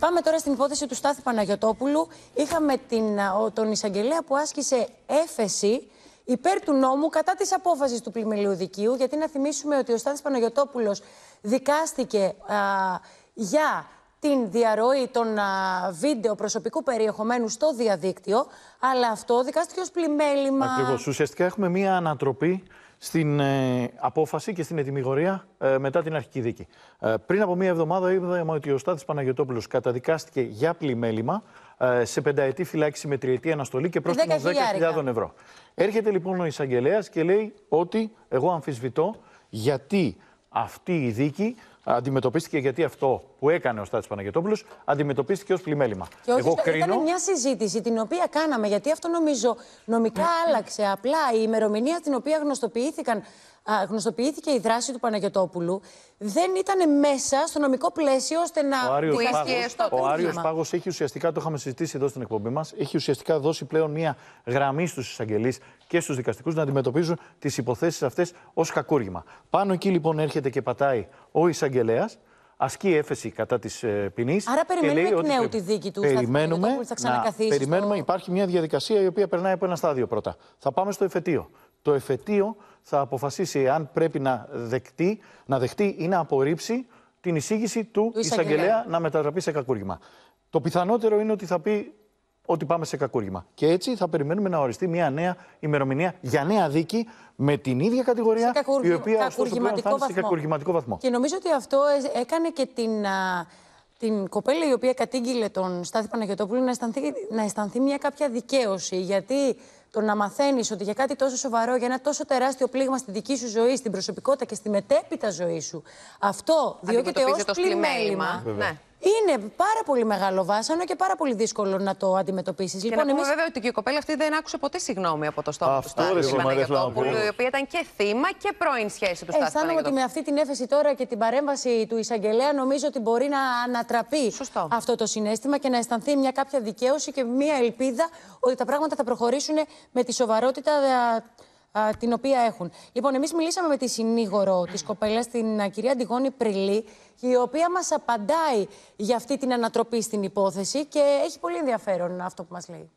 Πάμε τώρα στην υπόθεση του Στάθη Παναγιωτόπουλου. Είχαμε την, τον εισαγγελέα που άσκησε έφεση υπέρ του νόμου κατά της απόφασης του πλημελίου γιατί να θυμίσουμε ότι ο Στάθης Παναγιωτόπουλος δικάστηκε για την διαρροή των βίντεο προσωπικού περιεχομένου στο διαδίκτυο, αλλά αυτό δικάστηκε ως πλημέλημα. Ακριβώς. Ουσιαστικά έχουμε μία ανατροπή στην ε, απόφαση και στην ετοιμιγορία ε, μετά την αρχική δίκη. Ε, πριν από μία εβδομάδα είδαμε ότι ο Στάθης Παναγιωτόπουλος καταδικάστηκε για πλημέλημα σε πενταετή φυλάξη με τριετή αναστολή και πρόστιμο 10.000 ευρώ. Έρχεται λοιπόν ο εισαγγελέας και λέει ότι εγώ αμφισβητώ γιατί αυτή η δίκη αντιμετωπίστηκε γιατί αυτό που έκανε ο Στάτη Παναγιοτόπουλο αντιμετωπίστηκε ως πλημέλημα. Και όχι, Εγώ κρίνω... ήταν μια συζήτηση την οποία κάναμε, γιατί αυτό νομίζω νομικά άλλαξε. Απλά η ημερομηνία την οποία γνωστοποιήθηκαν γνωστοποιήθηκε η δράση του Παναγιωτόπουλου δεν ήταν μέσα στο νομικό πλαίσιο ώστε να το Ο Άριος Πάγος έχει ουσιαστικά, το είχαμε συζητήσει εδώ στην εκπομπή μας, έχει ουσιαστικά δώσει πλέον μια γραμμή στους εισαγγελείς και στους δικαστικούς να αντιμετωπίζουν τις υποθέσεις αυτές ως κακούργημα. Πάνω εκεί λοιπόν έρχεται και πατάει ο εισαγγελέας ασκεί έφεση κατά της ε, ποινής. Άρα περιμένουμε εκ νέου τη δίκη του. Περιμένουμε, θα, θα περιμένουμε υπάρχει μια διαδικασία η οποία περνάει από ένα στάδιο πρώτα. Θα πάμε στο εφετείο το εφετείο θα αποφασίσει αν πρέπει να δεχτεί, να δεχτεί ή να απορρίψει την εισήγηση του εισαγγελέα να μετατραπεί σε κακούργημα. Το πιθανότερο είναι ότι θα πει ότι πάμε σε κακούργημα. Και έτσι θα περιμένουμε να οριστεί μια νέα ημερομηνία για νέα δίκη με την ίδια κατηγορία, η οποία ωστόσο θα σε κακουργηματικό βαθμό. Και νομίζω ότι αυτό ε, έκανε και την, την κοπέλα η οποία κατήγγειλε τον Στάθη Παναγιωτόπουλο να αισθανθεί, να αισθανθεί μια κάποια δικαίωση. Γιατί το να μαθαίνεις ότι για κάτι τόσο σοβαρό, για ένα τόσο τεράστιο πλήγμα στη δική σου ζωή, στην προσωπικότητα και στη μετέπειτα ζωή σου, αυτό διώκεται ω πλημέλημα. Είναι πάρα πολύ μεγάλο βάσανο και πάρα πολύ δύσκολο να το αντιμετωπίσεις. Λοιπόν, να βέβαια ότι η κοπέλα αυτή δεν άκουσε ποτέ συγγνώμη από το στόμα του Στάθη η οποία ήταν και θύμα και πρώην σχέση του ε, Στάθη Αισθάνομαι ότι με αυτή την έφεση τώρα και την παρέμβαση του εισαγγελέα νομίζω ότι μπορεί να ανατραπεί αυτό το συνέστημα και να αισθανθεί μια κάποια δικαίωση και μια ελπίδα ότι τα πράγματα θα προχωρήσουν με τη σοβαρότητα ε, την οποία έχουν. Λοιπόν, εμείς μιλήσαμε με τη συνήγορο της κοπέλας, την κυρία Αντιγόνη Πριλή, η οποία μας απαντάει για αυτή την ανατροπή στην υπόθεση και έχει πολύ ενδιαφέρον αυτό που μας λέει.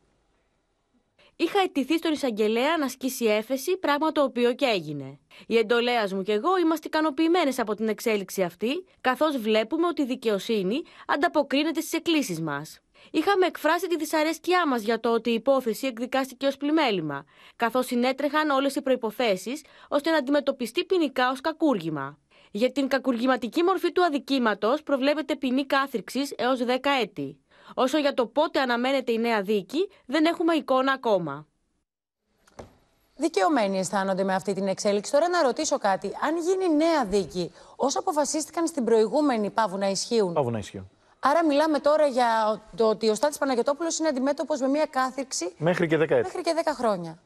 Είχα ετηθεί στον εισαγγελέα να σκίσει έφεση, πράγμα το οποίο και έγινε. Η εντολέας μου και εγώ είμαστε ικανοποιημένες από την εξέλιξη αυτή, καθώς βλέπουμε ότι η δικαιοσύνη ανταποκρίνεται στις εκκλήσεις μας είχαμε εκφράσει τη δυσαρέσκειά μας για το ότι η υπόθεση εκδικάστηκε ως πλημέλημα, καθώς συνέτρεχαν όλες οι προποθέσει ώστε να αντιμετωπιστεί ποινικά ως κακούργημα. Για την κακουργηματική μορφή του αδικήματος προβλέπεται ποινή κάθριξης έως 10 έτη. Όσο για το πότε αναμένεται η νέα δίκη, δεν έχουμε εικόνα ακόμα. Δικαιωμένοι αισθάνονται με αυτή την εξέλιξη. Τώρα να ρωτήσω κάτι. Αν γίνει νέα δίκη, όσα αποφασίστηκαν στην προηγούμενη πάβουν να ισχύουν. Πάβουν να ισχύουν. Άρα μιλάμε τώρα για το ότι ο Στάτης Παναγιωτόπουλος είναι αντιμέτωπος με μια κάθριξη... Μέχρι και 10 Μέχρι και 10 χρόνια.